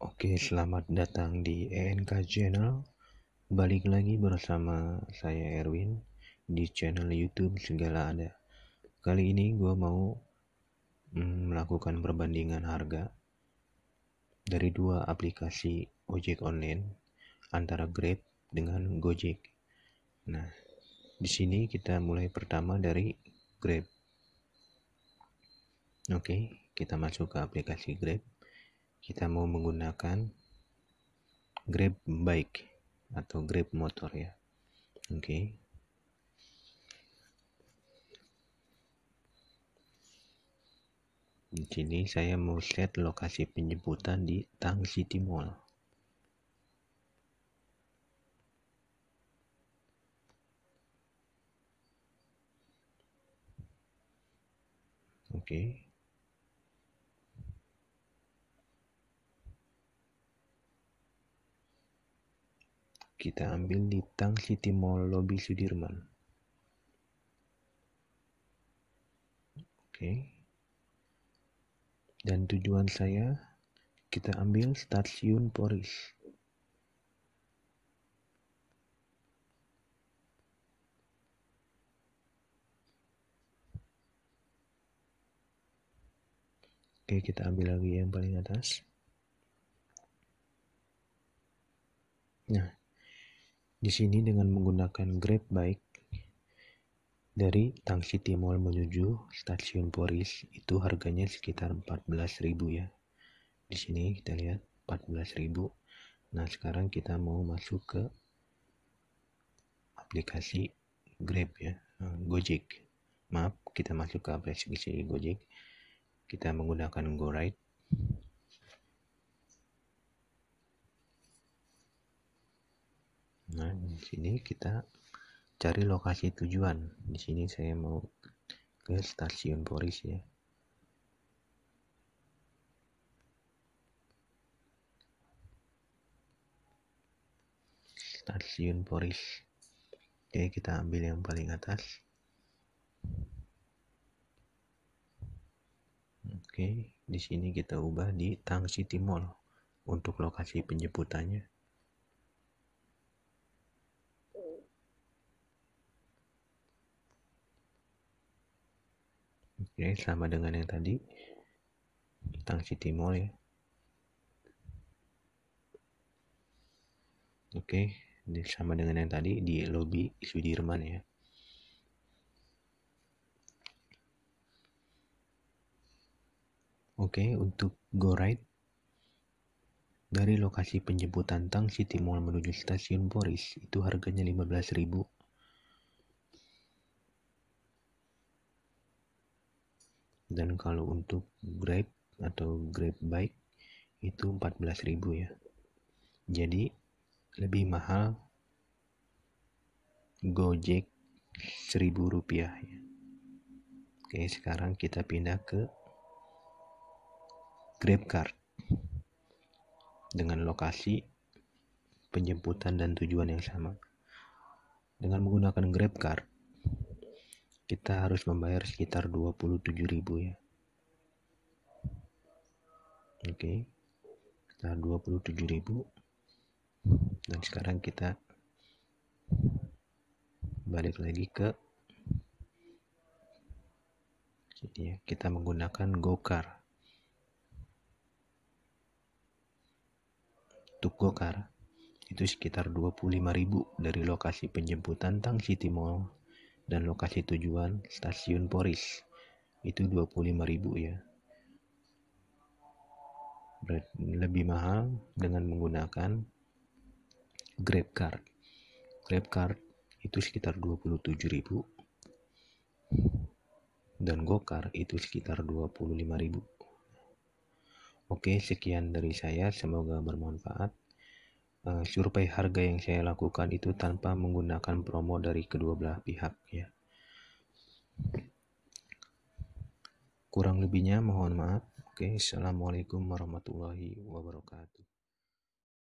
Oke, selamat datang di ENK Channel. Balik lagi bersama saya Erwin di channel YouTube Segala Ada. Kali ini gue mau mm, melakukan perbandingan harga dari dua aplikasi ojek online antara Grab dengan Gojek. Nah, di sini kita mulai pertama dari Grab. Oke, kita masuk ke aplikasi Grab kita mau menggunakan Grab bike atau Grab motor ya. Oke. Okay. Di sini saya mau set lokasi penyebutan di Tang City Mall. Oke. Okay. kita ambil di Tang City Mall Lobby Sudirman. Oke. Dan tujuan saya kita ambil stasiun Poris. Oke, kita ambil lagi yang paling atas. di sini dengan menggunakan Grab Bike dari Tangsi timur menuju Stasiun Poris itu harganya sekitar 14.000 ya. Di sini kita lihat 14.000. Nah, sekarang kita mau masuk ke aplikasi Grab ya, eh, Gojek. Maaf, kita masuk ke aplikasi Gojek. Kita menggunakan GoRide Nah, di sini kita cari lokasi tujuan. Di sini saya mau ke stasiun Boris ya. Stasiun Boris. Oke, kita ambil yang paling atas. Oke, di sini kita ubah di Tang City Mall untuk lokasi penjemputannya. ya sama dengan yang tadi tentang City Mall ya oke sama dengan yang tadi di lobby Sudirman ya Oke, untuk go ride dari lokasi penjemputan Tang City Mall menuju stasiun Boris itu harganya 15.000 dan kalau untuk Grab atau Grab Bike itu 14.000 ya. Jadi lebih mahal Gojek 1000 rupiah ya. Oke, sekarang kita pindah ke grab Card dengan lokasi penjemputan dan tujuan yang sama. Dengan menggunakan grab Card, kita harus membayar sekitar 27.000 ya. Oke. Okay. Sekitar 27.000. Dan sekarang kita balik lagi ke jadi ya, kita menggunakan gokar. Untuk gokar itu sekitar 25.000 dari lokasi penjemputan Tang City Mall dan lokasi tujuan stasiun Poris itu 25.000 ya lebih mahal dengan menggunakan Grab Card Grab Card itu sekitar 27.000 dan Gokar itu sekitar 25.000 Oke sekian dari saya semoga bermanfaat uh, survei harga yang saya lakukan itu tanpa menggunakan promo dari kedua belah pihak ya. Kurang lebihnya mohon maaf. Oke, assalamualaikum warahmatullahi wabarakatuh.